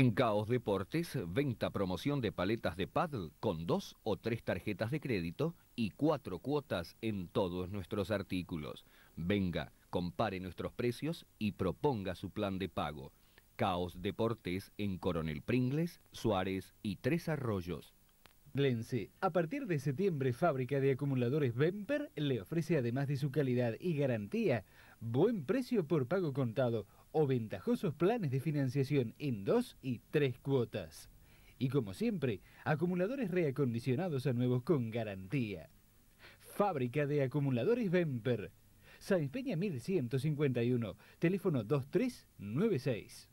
En Caos Deportes, venta promoción de paletas de paddle con dos o tres tarjetas de crédito y cuatro cuotas en todos nuestros artículos. Venga, compare nuestros precios y proponga su plan de pago. Caos Deportes en Coronel Pringles, Suárez y Tres Arroyos. A partir de septiembre, fábrica de acumuladores Bemper le ofrece, además de su calidad y garantía, buen precio por pago contado o ventajosos planes de financiación en dos y tres cuotas. Y como siempre, acumuladores reacondicionados a nuevos con garantía. Fábrica de acumuladores Bemper. Sáenz Peña 1151, teléfono 2396.